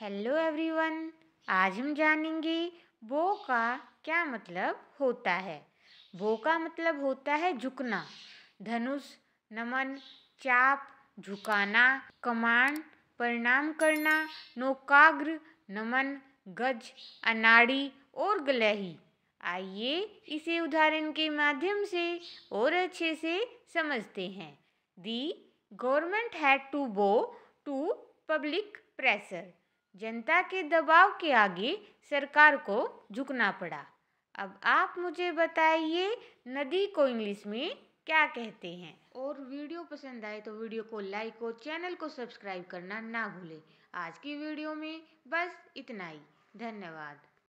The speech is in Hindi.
हेलो एवरीवन आज हम जानेंगे बो का क्या मतलब होता है बो का मतलब होता है झुकना धनुष नमन चाप झुकाना कमांड परिणाम करना नौकाग्र नमन गज अनाड़ी और गलही आइए इसे उदाहरण के माध्यम से और अच्छे से समझते हैं the government had to bow to public pressure जनता के दबाव के आगे सरकार को झुकना पड़ा अब आप मुझे बताइए नदी को इंग्लिश में क्या कहते हैं और वीडियो पसंद आए तो वीडियो को लाइक और चैनल को सब्सक्राइब करना ना भूलें आज की वीडियो में बस इतना ही धन्यवाद